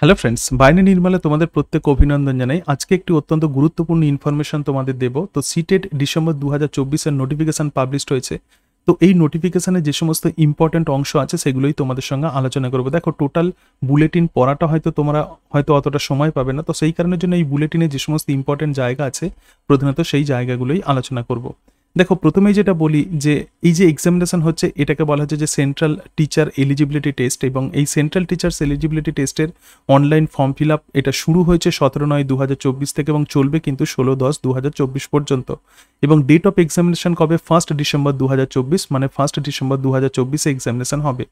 hello friends বাইনে নির্মালে তোমাদের প্রত্যেক অভিনন্দন জানাই আজকে একটি অত্যন্ত গুরুত্বপূর্ণ ইনফরমেশন তোমাদের দেব তো সিটেড ডিসেম্বর দু হাজার চব্বিশের নোটিফিকেশান পাবলিশড হয়েছে তো এই নোটিফিকেশানে যে সমস্ত ইম্পর্ট্যান্ট অংশ আছে সেগুলোই তোমাদের সঙ্গে আলোচনা করবো দেখো টোটাল বুলেটিন পড়াটা হয়তো তোমরা হয়তো অতটা সময় পাবে না তো সেই কারণের জন্য এই বুলেটিনে যে সমস্ত ইম্পর্টেন্ট জায়গা আছে প্রধানত সেই জায়গাগুলোই আলোচনা করবো দেখো প্রথমেই যেটা বলি যে এই যে এক্সামিনেশন হচ্ছে এটাকে বলা হচ্ছে যে সেন্ট্রাল টিচার এলিজিবিলিটি টেস্ট এবং এই সেন্ট্রাল টিচার্স এলিজিবিলিটি টেস্টের অনলাইন ফর্ম ফিল আপ এটা শুরু হয়েছে সতেরো নয় দু থেকে এবং চলবে কিন্তু ষোলো দশ দু পর্যন্ত এবং ডেট অফ এক্সামিনেশন কবে ফার্স্ট ডিসেম্বর দু মানে ফার্স্ট ডিসেম্বর দু হাজার চব্বিশে এক্সামিনেশন হবে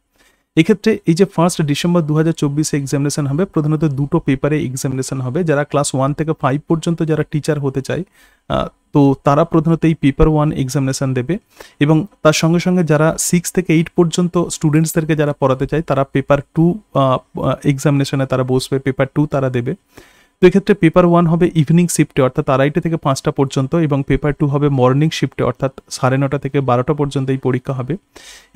এক্ষেত্রে এই যে ফার্স্ট ডিসেম্বর দু হাজার চব্বিশে এক্সামিনেশন হবে প্রধানত দুটো পেপারে এক্সামিনেশন হবে যারা ক্লাস ওয়ান থেকে ফাইভ পর্যন্ত যারা টিচার হতে চায় তো তারা প্রধানত এই পেপার ওয়ান এক্সামিনেশান দেবে এবং তার সঙ্গে সঙ্গে যারা সিক্স থেকে এইট পর্যন্ত স্টুডেন্টসদেরকে যারা পড়াতে চায় তারা পেপার টু এক্সামিনেশানে তারা বসবে পেপার টু তারা দেবে তো এক্ষেত্রে পেপার ওয়ান হবে ইভিনিং শিফটে অর্থাৎ আড়াইটা থেকে পাঁচটা পর্যন্ত এবং পেপার টু হবে মর্নিং শিফটে অর্থাৎ সাড়ে নটা থেকে বারোটা পর্যন্ত এই পরীক্ষা হবে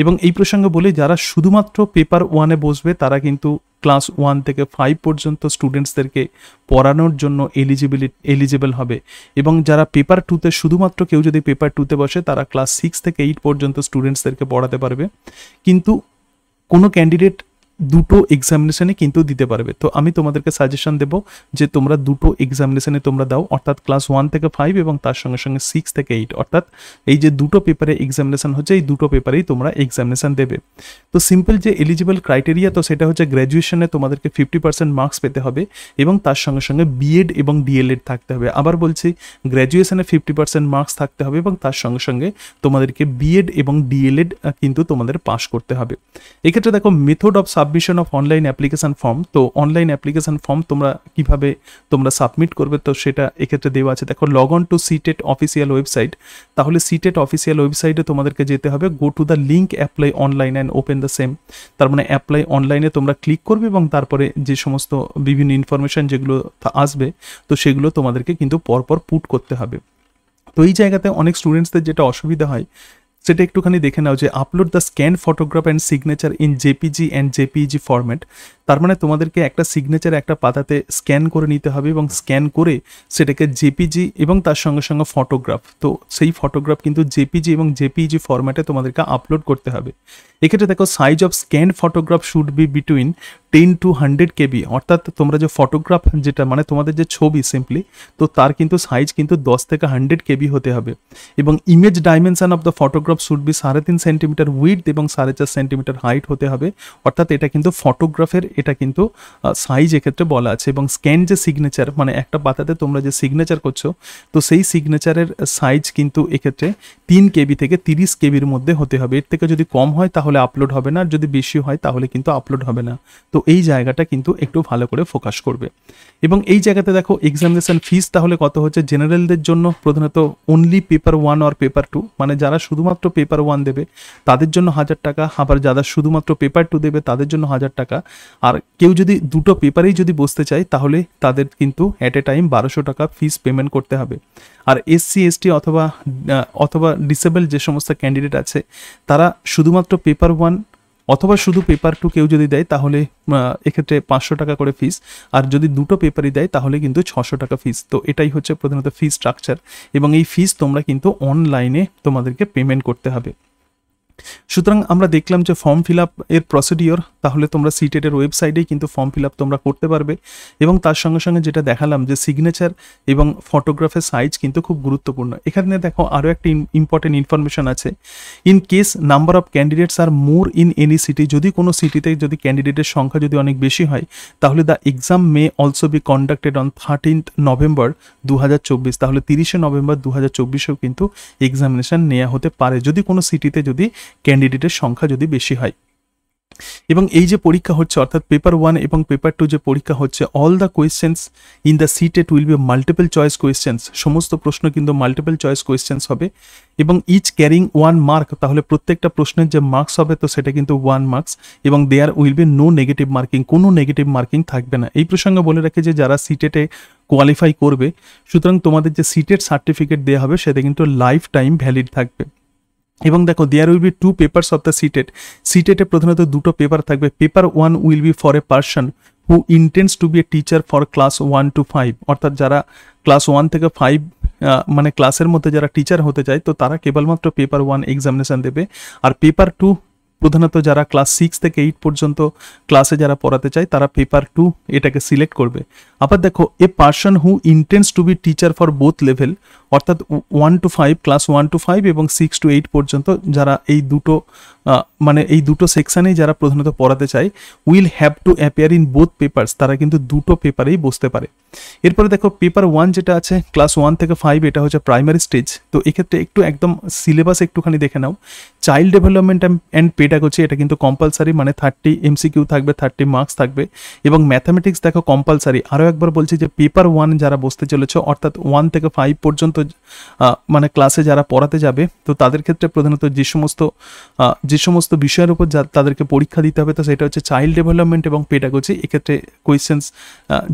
এবং এই প্রসঙ্গে বলে যারা শুধুমাত্র পেপার ওয়ানে বসবে তারা কিন্তু ক্লাস ওয়ান থেকে ফাইভ পর্যন্ত স্টুডেন্টসদেরকে পড়ানোর জন্য এলিজিবিলি এলিজেবল হবে এবং যারা পেপার টুতে শুধুমাত্র কেউ যদি পেপার টুতে বসে তারা ক্লাস সিক্স থেকে এইট পর্যন্ত স্টুডেন্টসদেরকে পড়াতে পারবে কিন্তু কোনো ক্যান্ডিডেট দুটো এক্সামিনেশানে কিন্তু দিতে পারবে তো আমি তোমাদেরকে সাজেশন দেব যে তোমরা দুটো এক্সামিনেশানে তোমরা দাও অর্থাৎ ক্লাস ওয়ান থেকে ফাইভ এবং তার সঙ্গে সঙ্গে সিক্স থেকে এইট অর্থাৎ এই যে দুটো পেপারে এক্সামিনেশান হচ্ছে এই দুটো পেপারেই তোমরা এক্সামিনেশান দেবে তো সিম্পল যে এলিজিবল ক্রাইটেরিয়া তো সেটা হচ্ছে গ্র্যাজুয়েশনে তোমাদেরকে ফিফটি পার্সেন্ট মার্কস পেতে হবে এবং তার সঙ্গে সঙ্গে বিএড এবং ডিএলএড থাকতে হবে আবার বলছি গ্র্যাজুয়েশনে ফিফটি পার্সেন্ট মার্কস থাকতে হবে এবং তার সঙ্গে সঙ্গে তোমাদেরকে বিএড এবং ডিএলএড কিন্তু তোমাদের পাশ করতে হবে এক্ষেত্রে দেখো method of submission of online application form তো অনলাইন অ্যাপ্লিকেশান ফর্ম তোমরা কিভাবে তোমরা সাবমিট করবে তো সেটা এক্ষেত্রে দেওয়া আছে দেখো log on to CTET official website তাহলে সিটেট অফিসিয়াল ওয়েবসাইটে তোমাদেরকে যেতে হবে go to the link apply online and open the same তার মানে অ্যাপ্লাই অনলাইনে তোমরা ক্লিক করবে এবং তারপরে যে সমস্ত বিভিন্ন ইনফরমেশান যেগুলো আসবে তো সেগুলো তোমাদেরকে কিন্তু পরপর পুট করতে হবে তো এই জায়গাতে অনেক স্টুডেন্টসদের যেটা অসুবিধা হয় সেটা একটুখানি দেখে নাও যে upload the scan photograph and signature in JPG and JPG format তার মানে তোমাদেরকে একটা সিগনেচার একটা পাতাতে স্ক্যান করে নিতে হবে এবং স্ক্যান করে সেটাকে জেপিজি এবং তার সঙ্গে সঙ্গে ফটোগ্রাফ তো সেই ফটোগ্রাফ কিন্তু জেপিজি এবং জেপিজি ফরম্যাটে তোমাদেরকে আপলোড করতে হবে এক্ষেত্রে দেখো size of scan photograph should be between ten to hundred KB অর্থাৎ তোমরা যে ফটোগ্রাফ যেটা মানে তোমাদের যে ছবি সিম্পলি তো তার কিন্তু সাইজ কিন্তু দশ থেকে হান্ড্রেড কেবি হতে হবে এবং image dimension of the photograph should be সাড়ে তিন সেন্টিমিটার উইথ এবং সাড়ে চার সেন্টিমিটার হাইট হতে হবে অর্থাৎ এটা কিন্তু ফটোগ্রাফের এটা কিন্তু সাইজ এক্ষেত্রে বলা আছে এবং স্ক্যান যে সিগনেচার মানে একটা পাতাতে তোমরা যে সিগনেচার করছো তো সেই সিগনেচারের সাইজ কিন্তু এক্ষেত্রে তিন কেবি থেকে তিরিশ কেবির মধ্যে হতে হবে এর থেকে যদি কম হয় তাহলে আপলোড হবে না আর যদি বেশি হয় তাহলে কিন্তু আপলোড হবে না তো এই জায়গাটা কিন্তু একটু ভালো করে ফোকাস করবে এবং এই জায়গাতে দেখো এক্সামিনেশন ফিস তাহলে কত হচ্ছে জেনারেলদের জন্য প্রধানত only paper one or paper two মানে যারা শুধুমাত্র পেপার ওয়ান দেবে তাদের জন্য হাজার টাকা আবার যারা শুধুমাত্র পেপার টু দেবে তাদের জন্য হাজার টাকা আর কেউ যদি দুটো পেপারেই যদি বসতে চায় তাহলে তাদের কিন্তু অ্যাট এ টাইম বারোশো টাকা ফিস পেমেন্ট করতে হবে আর এসসি এসটি অথবা অথবা ডিসেবল যে সমস্ত ক্যান্ডিডেট আছে তারা শুধুমাত্র পেপার ওয়ান অথবা শুধু পেপার টু কেউ যদি দেয় তাহলে এক্ষেত্রে পাঁচশো টাকা করে ফিস আর যদি দুটো পেপারই দেয় তাহলে কিন্তু ছশো টাকা ফিস তো এটাই হচ্ছে প্রধানত ফিস স্ট্রাকচার এবং এই ফিস তোমরা কিন্তু অনলাইনে তোমাদেরকে পেমেন্ট করতে হবে সুতরাং আমরা দেখলাম যে ফর্ম ফিল আপ এর প্রসিডিওর তাহলে তোমরা সিটেটের ওয়েবসাইটেই কিন্তু ফর্ম ফিল আপ তোমরা করতে পারবে এবং তার সঙ্গে সঙ্গে যেটা দেখালাম যে সিগনেচার এবং ফটোগ্রাফের সাইজ কিন্তু খুব গুরুত্বপূর্ণ এখানে দেখো আরও একটি ইম্পর্টেন্ট ইনফরমেশন আছে in case number of candidates are more in any city যদি কোনো সিটিতে যদি ক্যান্ডিডেটের সংখ্যা যদি অনেক বেশি হয় তাহলে the exam may also be conducted on thirteenth November দু তাহলে তিরিশে নভেম্বর দু হাজার কিন্তু এক্সামিনেশান নেওয়া হতে পারে যদি কোনো সিটিতে যদি ক্যান্ডিডেটের সংখ্যা যদি বেশি হয় এবং এই যে পরীক্ষা হচ্ছে অর্থাৎ পেপার ওয়ান এবং পেপার টু যে পরীক্ষা হচ্ছে all the questions in the CTET will be multiple choice questions সমস্ত প্রশ্ন কিন্তু মাল্টিপল চয়েস কোয়েশ্চেন্স হবে এবং ইচ ক্যারিং ওয়ান মার্ক তাহলে প্রত্যেকটা প্রশ্নের যে মার্কস হবে তো সেটা কিন্তু ওয়ান মার্কস এবং there will be no negative marking কোনো নেগেটিভ মার্কিং থাকবে না এই প্রসঙ্গে বলে রাখে যে যারা সিটেটে কোয়ালিফাই করবে সুতরাং তোমাদের যে সিটের সার্টিফিকেট দেওয়া হবে সেটা কিন্তু লাইফ টাইম ভ্যালিড থাকবে এবং দেখো there will be two papers of the CTET সিটেটে প্রধানত দুটো পেপার থাকবে paper one will be for a person who intends to be a teacher for class one to five অর্থাৎ যারা ক্লাস ওয়ান থেকে ফাইভ মানে ক্লাসের মধ্যে যারা টিচার হতে চায় তো তারা কেবলমাত্র পেপার ওয়ান এক্সামিনেশান দেবে আর পেপার টু প্রধানত যারা ক্লাস সিক্স থেকে এইট পর্যন্ত ক্লাসে যারা পড়াতে চায় তারা পেপার টু এটাকে সিলেক্ট করবে আবার দেখো a person who intends to be teacher for both level অর্থাৎ one to five class one to five এবং সিক্স টু এইট পর্যন্ত যারা এই দুটো মানে এই দুটো সেকশানেই যারা প্রধানত পড়াতে চায় will have to appear in both papers তারা কিন্তু দুটো পেপারেই বসতে পারে এরপরে দেখো পেপার ওয়ান যেটা আছে ক্লাস ওয়ান থেকে ফাইভ এটা হচ্ছে প্রাইমারি স্টেজ তো এক্ষেত্রে একটু একদম সিলেবাস একটুখানি দেখে নাও চাইল্ড ডেভেলপমেন্ট অ্যান্ড পেডাগোজি এটা কিন্তু কম্পালসারি মানে থার্টি এমসিকিউ থাকবে থার্টি মার্কস থাকবে এবং ম্যাথামেটিক্স দেখো কম্পালসারি আরও একবার বলছি যে পেপার ওয়ান যারা বসতে চলেছে অর্থাৎ ওয়ান থেকে ফাইভ পর্যন্ত মানে ক্লাসে যারা পড়াতে যাবে তো তাদের ক্ষেত্রে প্রধানত যে সমস্ত যে সমস্ত বিষয়ের উপর যা তাদেরকে পরীক্ষা দিতে হবে তো সেটা হচ্ছে চাইল্ড ডেভেলপমেন্ট এবং পেডাগোজি এক্ষেত্রে কোয়েশ্চেন্স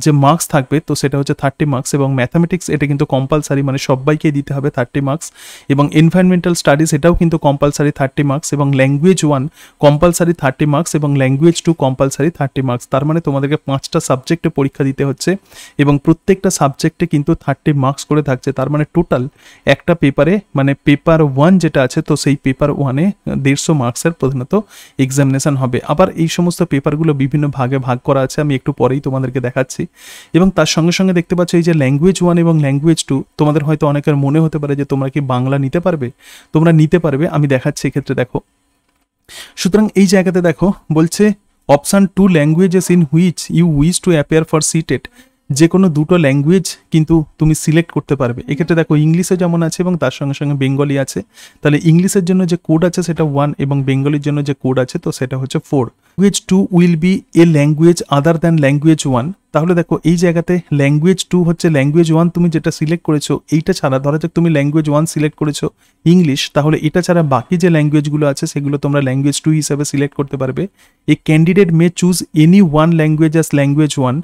যে মার্কস থাকবে তো সেটা হচ্ছে থার্টি মার্কস এবং ম্যাথামেটিক্স এটা কিন্তু কম্পালসারি মানে সবাইকে দিতে হবে থার্টি মার্কস এবং এনভায়রনমেন্টাল স্টাডিজ এটাও কিন্তু কম্পালসারি থার্টি মার্কস এবং language one one compulsory thirty marks এবং language two compulsory thirty marks তার মানে তোমাদেরকে পাঁচটা সাবজেক্টে পরীক্ষা দিতে হচ্ছে এবং প্রত্যেকটা সাবজেক্টে কিন্তু থার্টি মার্কস করে থাকছে তার মানে টোটাল একটা পেপারে মানে পেপার ওয়ান যেটা আছে তো সেই পেপার ওয়ানে দেড়শো মার্কসের প্রধানত এক্সামিনেশান হবে আবার এই সমস্ত পেপারগুলো বিভিন্ন ভাগে ভাগ করা আছে আমি একটু পরেই তোমাদেরকে দেখাচ্ছি এবং তার সঙ্গে সঙ্গে দেখতে পাচ্ছ এই যে ল্যাঙ্গুয়েজ ওয়ান এবং ল্যাঙ্গুয়েজ টু তোমাদের হয়তো অনেকের মনে হতে পারে যে তোমরা কি বাংলা নিতে পারবে তোমরা নিতে পারবে আমি দেখাচ্ছি এক্ষেত্রে দেখো সুতরাং এই জায়গাতে দেখো বলছে option two languages in which you wish to appear for CTET যে কোনো দুটো ল্যাঙ্গুয়েজ কিন্তু তুমি সিলেক্ট করতে পারবে এক্ষেত্রে দেখো ইংলিশে যেমন আছে এবং তার সঙ্গে সঙ্গে বেঙ্গলি আছে তাহলে ইংলিশের জন্য যে কোড আছে সেটা ওয়ান এবং বেঙ্গলির জন্য যে কোড আছে তো সেটা হচ্ছে for language two will be a language other than language one তাহলে দেখো এই জায়গাতে ল্যাঙ্গুয়েজ টু হচ্ছে ল্যাঙ্গুয়েজ ওয়ান তুমি যেটা সিলেক্ট করেছো এইটা ছাড়া ধরা যাক তুমি ল্যাঙ্গুয়েজ ওয়ান সিলেক্ট করেছো ইংলিশ তাহলে এটা ছাড়া বাকি যে ল্যাঙ্গুয়েজগুলো আছে সেগুলো তোমরা ল্যাঙ্গুয়েজ টু হিসাবে সিলেক্ট করতে পারবে a candidate may choose any one language as language one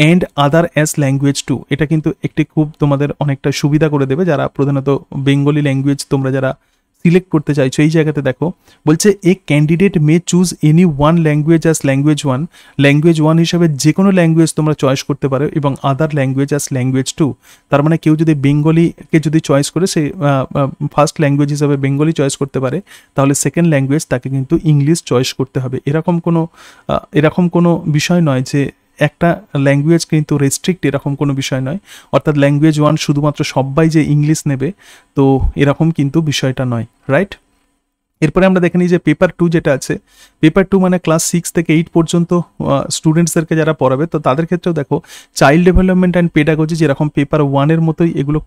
and other as language two এটা কিন্তু একটি খুব তোমাদের অনেকটা সুবিধা করে দেবে যারা প্রধানত বেঙ্গলি ল্যাঙ্গুয়েজ তোমরা যারা সিলেক্ট করতে চাইছো এই জায়গাতে দেখো বলছে a candidate may choose any one language as language one language one হিসাবে যে কোনো ল্যাঙ্গুয়েজ তোমরা চয়েস করতে পারো এবং other language as language two তার মানে কেউ যদি বেঙ্গলিকে যদি চয়েস করে সে ফার্স্ট ল্যাঙ্গুয়েজ হিসাবে বেঙ্গলি চয়েস করতে পারে তাহলে সেকেন্ড ল্যাঙ্গুয়েজ তাকে কিন্তু ইংলিশ চয়েস করতে হবে এরকম কোনো এরকম কোনো বিষয় নয় যে একটা ল্যাঙ্গুয়েজ কিন্তু রেস্ট্রিক্ট এরকম কোনো বিষয় নয় অর্থাৎ ল্যাঙ্গুয়েজ ওয়ান শুধুমাত্র সবাই যে ইংলিশ নেবে তো এরকম কিন্তু বিষয়টা নয় রাইট এরপরে আমরা দেখে নিই যে পেপার টু যেটা আছে পেপার টু মানে ক্লাস সিক্স থেকে এইট পর্যন্ত স্টুডেন্টসদেরকে যারা পড়াবে তো তাদের ক্ষেত্রেও দেখো চাইল্ড ডেভেলপমেন্ট অ্যান্ড পেডাগজি যেরকম পেপার ওয়ানের মতোই এগুলো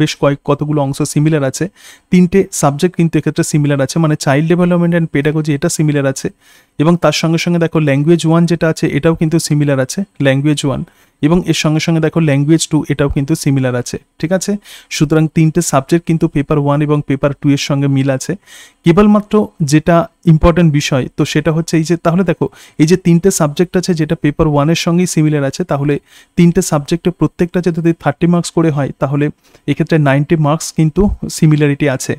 বেশ কয়েক কতগুলো অংশ সিমিলার আছে তিনটে সাবজেক্ট কিন্তু এক্ষেত্রে সিমিলার আছে মানে চাইল্ড ডেভেলপমেন্ট অ্যান্ড পেডাগজি এটা সিমিলার আছে এবং তার সঙ্গে সঙ্গে দেখো ল্যাঙ্গুয়েজ ওয়ান যেটা আছে এটাও কিন্তু সিমিলার আছে ল্যাঙ্গুয়েজ ওয়ান এবং এর সঙ্গে সঙ্গে দেখো ল্যাঙ্গুয়েজ টু এটাও কিন্তু সিমিলার আছে ঠিক আছে সুতরাং তিনটে সাবজেক্ট কিন্তু পেপার ওয়ান এবং পেপার টু এর সঙ্গে মিল আছে কেবলমাত্র যেটা ইম্পর্টেন্ট বিষয় তো সেটা হচ্ছে এই যে তাহলে দেখো এই যে তিনটে সাবজেক্ট আছে যেটা পেপার ওয়ানের সঙ্গেই সিমিলার আছে তাহলে তিনটে সাবজেক্টে প্রত্যেকটা যদি থার্টি মার্কস করে হয় তাহলে এক্ষেত্রে নাইনটি মার্কস কিন্তু সিমিলারিটি আছে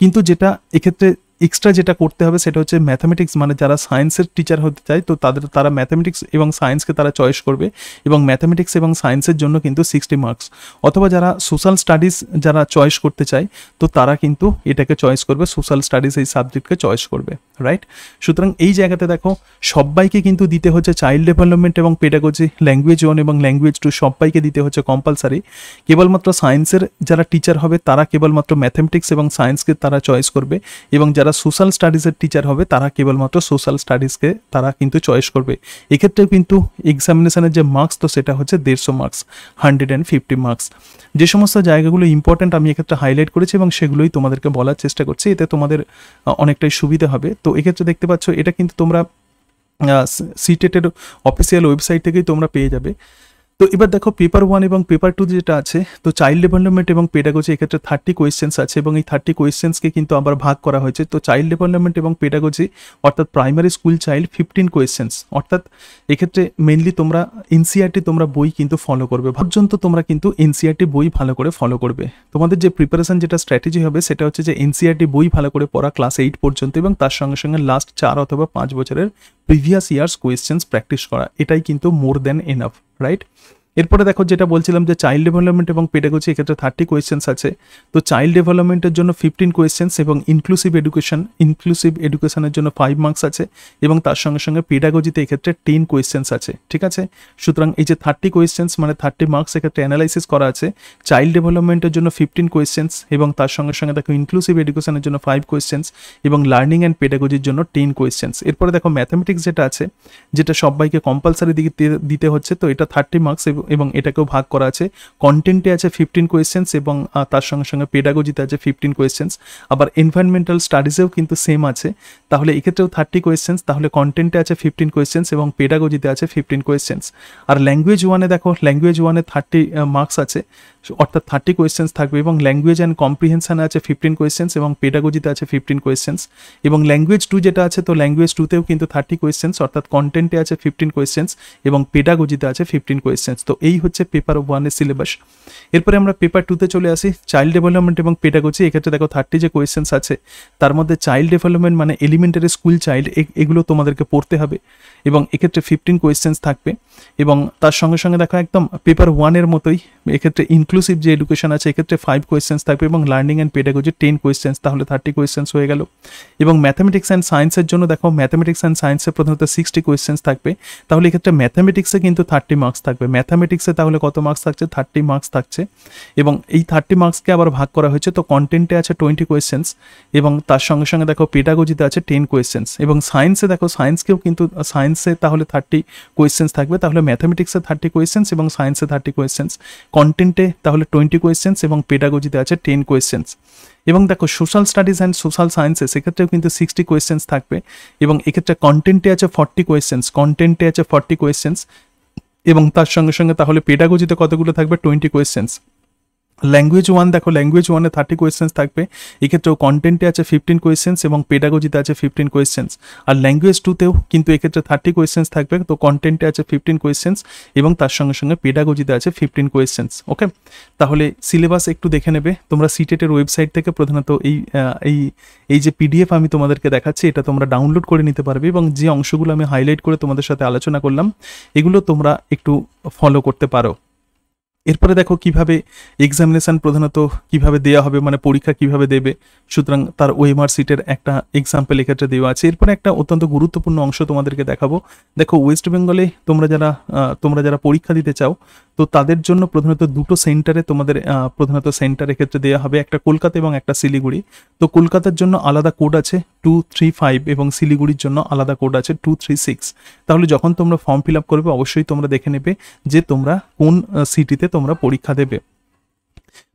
কিন্তু যেটা এক্ষেত্রে এক্সট্রা যেটা করতে হবে সেটা হচ্ছে ম্যাথামেটিক্স মানে যারা সায়েন্সের টিচার হতে চায় তো তাদের তারা ম্যাথামেটিক্স এবং সায়েন্সকে তারা চয়েস করবে এবং ম্যাথামেটিক্স এবং সায়েন্সের জন্য কিন্তু সিক্সটি মার্কস অথবা যারা সোশ্যাল স্টাডিজ যারা চয়েস করতে চায় তো তারা কিন্তু এটাকে চয়েস করবে সোশ্যাল স্টাডিজ এই সাবজেক্টকে চয়েস করবে রাইট সুতরাং এই জায়গাতে দেখো সবাইকে কিন্তু দিতে হচ্ছে চাইল্ড ডেভেলপমেন্ট এবং পেডাগোজি ল্যাঙ্গুয়েজ ওয়ান এবং ল্যাঙ্গুয়েজ টু সবাইকে দিতে হচ্ছে কম্পালসারি কেবলমাত্র সায়েন্সের যারা টিচার হবে তারা কেবলমাত্র ম্যাথমেটিক্স এবং সায়েন্সকে তারা চয়েস করবে এবং যারা সোশ্যাল স্টাডিজের টিচার হবে তারা কেবলমাত্র সোশ্যাল স্টাডিজকে তারা কিন্তু চয়েস করবে এক্ষেত্রেও কিন্তু এক্সামিনেশনের যে মার্কস তো সেটা হচ্ছে দেড়শো marks hundred and fifty marks যে সমস্ত জায়গাগুলো ইম্পর্টেন্ট আমি এক্ষেত্রে হাইলাইট করেছি এবং সেগুলোই তোমাদেরকে বলার চেষ্টা করছি এতে তোমাদের অনেকটাই সুবিধা হবে তো এক্ষেত্রে দেখতে পাচ্ছ এটা কিন্তু তোমরা সিটেটের অফিসিয়াল ওয়েবসাইট থেকেই তোমরা পেয়ে যাবে তো এবার দেখো পেপার ওয়ান এবং পেপার টু যেটা আছে তো চাইল্ড ডেভেলপমেন্ট এবং পেডাগোজি এক্ষেত্রে থার্টি কোয়েশ্চেন্স আছে এবং এই থার্টি কোয়েশ্চেন্সকে কিন্তু আবার ভাগ করা হয়েছে তো চাইল্ড ডেভেলপমেন্ট এবং পেডাগোজি অর্থাৎ primary school child fifteen questions অর্থাৎ এক্ষেত্রে মেনলি তোমরা এনসিআরটি e তোমরা বই কিন্তু ফলো করবে পর্যন্ত তোমরা কিন্তু এনসিআরটি e বই ভালো করে ফলো করবে তোমাদের যে প্রিপারেশন যেটা স্ট্র্যাটেজি হবে সেটা হচ্ছে যে এনসিআরটি e বই ভালো করে পড়া ক্লাস এইট পর্যন্ত এবং তার সঙ্গে সঙ্গে লাস্ট চার অথবা পাঁচ বছরের প্রিভিয়াস ইয়ার্স কোয়েশ্চেন্স প্র্যাকটিস করা এটাই কিন্তু মোর দ্যান এনাফ রাইট এরপরে দেখো যেটা বলছিলাম যে চাইল্ড ডেভেলপমেন্ট এবং পেডাগোজি এক্ষেত্রে থার্টি কোয়েশ্চেন্স আছে তো চাইল্ড ডেভেলপমেন্টের জন্য ফিফটিন কোয়েশ্চেন্স এবং ইনক্লুসিভ এডুকেশন ইনক্লুসিভ এডুকেশনের জন্য ফাইভ মার্কস আছে এবং তার সঙ্গে সঙ্গে পেডাগোজিতে এক্ষেত্রে টেন কোয়েশ্চেন্স আছে ঠিক আছে সুতরাং এই যে থার্টি কোয়েশ্চেন্স মানে থার্টি মার্কস এক্ষেত্রে অ্যানালাইসিস করা আছে চাইল্ড ডেভেলপমেন্টের জন্য ফিফটিন কোয়েশ্চেন্স এবং তার সঙ্গে সঙ্গে দেখো ইনক্লুসিভ এডুকেশনের জন্য ফাইভ কোয়েশ্চেন্স এবং লার্নিং অ্যান্ড পেডাগোজির জন্য টেন কোয়েশ্চেন্স এরপরে দেখো ম্যাথামেটিক্স যেটা আছে যেটা সবাইকে কম্পালসারি দিকে দিতে হচ্ছে তো এটা থার্টি মার্কস এবং এটাকেও ভাগ করা আছে কন্টেন্টে আছে ফিফটিন কোয়েশ্চেন্স এবং তার সঙ্গে সঙ্গে পেডাগোজিতে আছে ফিফটিন কোয়েশ্চেন্স আবার এনভায়রনমেন্টাল স্টাডিজেও কিন্তু সেম আছে তাহলে এক্ষেত্রেও থার্টি কোয়েশ্চেন্স তাহলে কন্টেন্টে আছে ফিফটিন কোয়েশ্চেন্স এবং পেডাগোজিতে আছে ফিফটিন কোয়েশ্চেন্স আর ল্যাঙ্গুয়েজ ওয়ানে দেখো ল্যাঙ্গুয়েজ ওয়ানে থার্টি মার্কস আছে অর্থাৎ থার্টি কোয়েশ্চেন্স থাকবে এবং ল্যাঙ্গুয়েজ অ্যান্ড কম্প্রিহেনশান আছে ফিফটিন কোয়েশ্চেন্স এবং পেডাগোজিতে আছে ফিফটিন কোয়েশ্চেন্স এবং ল্যাঙ্গুয়েজ টু যেটা আছে তো ল্যাঙ্গুয়েজ টুতেও কিন্তু থার্টি কোয়েশ্চেন্স অর্থাৎ কন্টেন্টে আছে ফিফটিন কোয়েশ্চেন্স এবং পেডাগোজিতে আছে ফিফটিন কোয়েশ্চেন্স তো এই হচ্ছে পেপার ওয়ানের সিলেবাস এরপরে আমরা পেপার টুতে চলে আসি চাইল্ড ডেভেলপমেন্ট এবং পেডাগোজি এক্ষেত্রে দেখো থার্টি যে কোয়েশ্চেন্স আছে তার মধ্যে চাইল্ড ডেভেলপমেন্ট মানে এলিমেন্টারি স্কুল চাইল্ড এগুলো তোমাদেরকে পড়তে হবে এবং এক্ষেত্রে ফিফটিন কোয়েশ্চেন্স থাকবে এবং তার সঙ্গে সঙ্গে দেখো একদম পেপার ওয়ানের মতোই এক্ষেত্রে ইনক্লুসিভ যে এডুকেশন আছে এক্ষেত্রে ফাইভ কোয়েশ্চেন্স থাকবে এবং learning and pedagogy ten questions তাহলে থার্টি কোয়েশ্চেন্স হয়ে গেল এবং ম্যাথামেটিক্স অ্যান্ড সায়েন্সের জন্য দেখো ম্যাথামেটিক্স অ্যান্ড সায়েন্সে প্রধানত সিক্সটি কোয়েশ্চেন্স থাকবে তাহলে এক্ষেত্রে ম্যাথামেটিক্সে কিন্তু থার্টি মার্কস থাকবে ম্যাথামেটিক্সে তাহলে কত মার্কস থাকছে থার্টি মার্কস থাকছে এবং এই থার্টি মার্কসকে আবার ভাগ করা হয়েছে তো কন্টেন্টে আছে টোয়েন্টি কোয়েশ্চেন্স এবং তার সঙ্গে সঙ্গে দেখো পেডাগোজিতে আছে টেন কোয়েশ্চেন্স এবং সায়েন্সে দেখো সায়েন্সকেও কিন্তু সায়েন্সে তাহলে থার্টি কোয়েশ্চেন্স থাকবে তাহলে ম্যাথামেটিক্সে থার্টি কোয়েশ্চেন্স এবং সায়েন্সে থার্টি কোয়েশ্চেন্স কন্টেন্টে তাহলে টোয়েন্টি কোয়েশ্চেন্স এবং পেডাগোজিতে আছে টেন কোয়েশ্চেন্স এবং দেখো সোশ্যাল স্টাডিজ অ্যান্ড সোশ্যাল সায়েন্সে সেক্ষেত্রেও কিন্তু সিক্সটি কোয়েশ্চেন্স থাকবে এবং এক্ষেত্রে কন্টেন্টে আছে ফর্টি কোয়েশ্চেন্স কন্টেন্টে আছে ফর্টি কোয়েশ্চেন্স এবং তার সঙ্গে সঙ্গে তাহলে পেডাগোজিতে কতগুলো থাকবে টোয়েন্টি কোয়েশ্চেন্স ল্যাঙ্গুয়েজ ওয়ান দেখো ল্যাঙ্গুয়েজ ওয়ানে থার্টি কোয়েশ্চেন্স থাকবে এক্ষেত্রেও কন্টেন্টে আছে ফিফটিন কোয়েশ্চেন্স এবং পেডাগোজিতে আছে ফিফটিন কোয়েশ্চেন্স আর ল্যাঙ্গুয়েজ টুতেও কিন্তু এক্ষেত্রে থার্টি কোয়েশ্চেন্স থাকবে তো কন্টেন্টে আছে ফিফটিন কোয়েশ্চেন্স এবং তার সঙ্গে সঙ্গে পেডাগোজিতে আছে ফিফটিন কোয়েশ্চেন্স ওকে তাহলে সিলেবাস একটু দেখে নেবে তোমরা সিটেটের e ওয়েবসাইট থেকে প্রধানত এই এই এই যে পিডিএফ আমি তোমাদেরকে দেখাচ্ছি এটা তোমরা ডাউনলোড করে নিতে পারবে এবং যে অংশগুলো আমি হাইলাইট করে তোমাদের সাথে আলোচনা করলাম এগুলো তোমরা একটু ফলো করতে পারো এরপরে দেখো কিভাবে এক্সামিনেশান প্রধানত কিভাবে দেয়া হবে মানে পরীক্ষা কিভাবে দেবে সুতরাং তার ওয়েমার সিটের একটা এক্সাম্পল এক্ষেত্রে দেওয়া আছে এরপরে একটা অত্যন্ত গুরুত্বপূর্ণ অংশ তোমাদেরকে দেখাবো দেখো ওয়েস্ট বেঙ্গলে তোমরা যারা তোমরা যারা পরীক্ষা দিতে চাও তো তাদের জন্য প্রধানত দুটো সেন্টারে তোমাদের প্রধানত সেন্টারের ক্ষেত্রে দেওয়া হবে একটা কলকাতা এবং একটা শিলিগুড়ি তো কলকাতার জন্য আলাদা কোড আছে টু থ্রি ফাইভ এবং শিলিগুড়ির জন্য আলাদা কোড আছে টু থ্রি সিক্স তাহলে যখন তোমরা ফর্ম ফিল আপ করবে অবশ্যই তোমরা দেখে নেবে যে তোমরা কোন সিটিতে তোমরা পরীক্ষা দেবে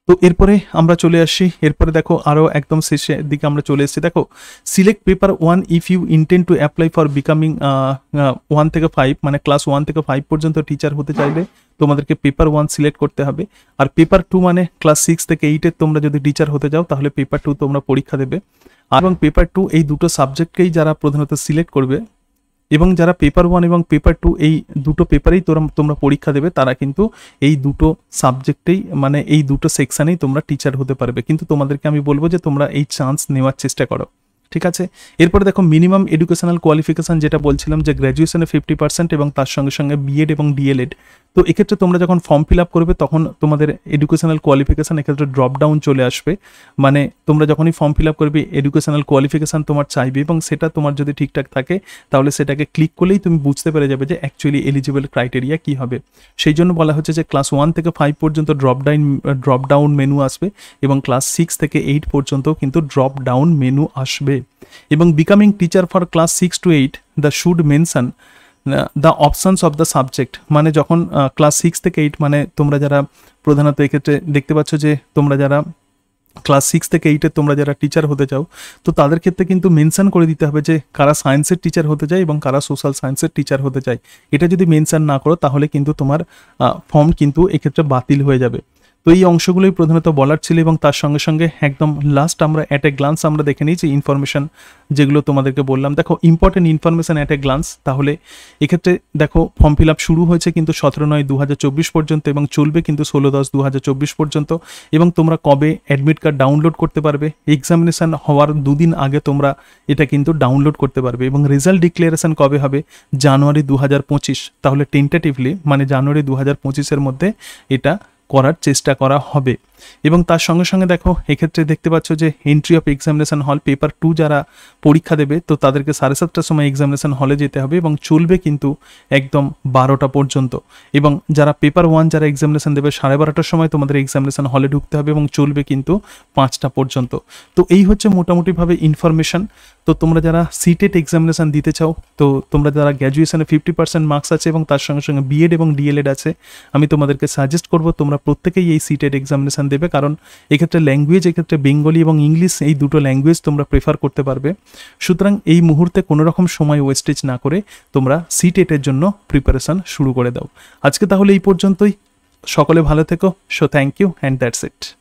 তো এরপরে আমরা চলে আসি এরপরে দেখো আরও একদম শেষের দিকে আমরা চলে এসেছি দেখো select paper one if you intend to apply for becoming one থেকে ফাইভ মানে ক্লাস ওয়ান থেকে ফাইভ পর্যন্ত টিচার হতে চাইলে তোমাদেরকে পেপার ওয়ান সিলেক্ট করতে হবে আর পেপার টু মানে ক্লাস সিক্স থেকে এইটের তোমরা যদি টিচার হতে যাও তাহলে পেপার টু তোমরা পরীক্ষা দেবে এবং পেপার টু এই দুটো সাবজেক্টকেই যারা প্রধানত সিলেক্ট করবে এবং যারা পেপার ওয়ান এবং পেপার টু এই দুটো পেপারেই তোমরা তোমরা পরীক্ষা দেবে তারা কিন্তু এই দুটো সাবজেক্টেই মানে এই দুটো সেকশানেই তোমরা টিচার হতে পারবে কিন্তু তোমাদেরকে আমি বলবো যে তোমরা এই চান্স নেওয়ার চেষ্টা করো ঠিক আছে এরপরে দেখো মিনিমাম এডুকেশনাল কোয়ালিফিকেশান যেটা বলছিলাম যে গ্র্যাজুয়েশনে ফিফটি পার্সেন্ট এবং তার সঙ্গে সঙ্গে বিএড এবং ডিএলএড তো এক্ষেত্রে তোমরা যখন ফর্ম ফিল আপ করবে তখন তোমাদের এডুকেশনাল কোয়ালিফিকেশান এক্ষেত্রে ড্রপ ডাউন চলে আসবে মানে তোমরা যখনই ফর্ম ফিল আপ করবে এডুকেশনাল কোয়ালিফিকেশান তোমার চাইবে এবং সেটা তোমার যদি ঠিকঠাক থাকে তাহলে সেটাকে ক্লিক করলেই তুমি বুঝতে পেরে যাবে যে অ্যাকচুয়ালি এলিজিবল ক্রাইটেরিয়া কী হবে সেই জন্য বলা হচ্ছে যে ক্লাস ওয়ান থেকে ফাইভ পর্যন্ত drop down drop down menu আসবে এবং ক্লাস সিক্স থেকে এইট পর্যন্তও কিন্তু ড্রপ ডাউন মেনু আসবে এবং becoming teacher for class six to eight the should mention the options of the subject মানে যখন ক্লাস সিক্স থেকে এইট মানে তোমরা যারা প্রধানত এক্ষেত্রে দেখতে পাচ্ছ যে তোমরা যারা ক্লাস সিক্স থেকে এইটে তোমরা যারা টিচার হতে চাও তো তাদের ক্ষেত্রে কিন্তু মেনশান করে দিতে হবে যে কারা সায়েন্সের টিচার হতে চায় এবং কারা সোশ্যাল সায়েন্সের টিচার হতে চায় এটা যদি মেনশান না করো তাহলে কিন্তু তোমার ফর্ম কিন্তু এক্ষেত্রে বাতিল হয়ে যাবে তো এই অংশগুলোই প্রধানত বলার ছিল এবং তার সঙ্গে সঙ্গে একদম লাস্ট আমরা অ্যাট এ গ্লান্স আমরা দেখে নিই যে ইনফরমেশান যেগুলো তোমাদেরকে বললাম দেখো important information at a glance তাহলে এক্ষেত্রে দেখো ফর্ম ফিল আপ শুরু হয়েছে কিন্তু সতেরো নয় দু পর্যন্ত এবং চলবে কিন্তু ষোলো দশ দু পর্যন্ত এবং তোমরা কবে অ্যাডমিট কার্ড ডাউনলোড করতে পারবে এক্সামিনেশান হওয়ার দুদিন আগে তোমরা এটা কিন্তু ডাউনলোড করতে পারবে এবং রেজাল্ট ডিক্লারেশান কবে হবে জানুয়ারি দু তাহলে টেন্টেটিভলি মানে জানুয়ারি দু হাজার মধ্যে এটা করার চেষ্টা করা হবে এবং তার সঙ্গে সঙ্গে দেখো এক্ষেত্রে দেখতে পাচ্ছ যে entry of examination hall paper to যারা পরীক্ষা দেবে তো তাদেরকে সাড়ে সাতটার সময় এক্সামিনেশন হলে যেতে হবে এবং চলবে কিন্তু একদম বারোটা পর্যন্ত এবং যারা পেপার ওয়ান যারা এক্সামিনেশন দেবে সাড়ে বারোটার সময় তোমাদের এক্সামিনেশন হলে ঢুকতে হবে এবং চলবে কিন্তু পাঁচটা পর্যন্ত তো এই হচ্ছে মোটামুটিভাবে ইনফরমেশান তো তোমরা যারা সিটেট এক্সামিনেশান e দিতে চাও তো তোমরা যারা গ্র্যাজুয়েশনে ফিফটি পার্সেন্ট মার্কস আছে এবং তার সঙ্গে সঙ্গে বিএড এবং ডিএলএড আছে আমি তোমাদেরকে সাজেস্ট করব তোমরা প্রত্যেকেই এই সিটেট এক্সামিনেশান দেবে কারণ এক্ষেত্রে ল্যাঙ্গুয়েজ এক্ষেত্রে বেঙ্গলি এবং ইংলিশ এই দুটো ল্যাঙ্গুয়েজ তোমরা প্রেফার করতে পারবে সুতরাং এই মুহূর্তে কোনো রকম সময় ওয়েস্টেজ না করে তোমরা সিটেটের জন্য প্রিপারেশান শুরু করে দাও আজকে তাহলে এই পর্যন্তই সকলে ভালো থেকো so thank you and that's it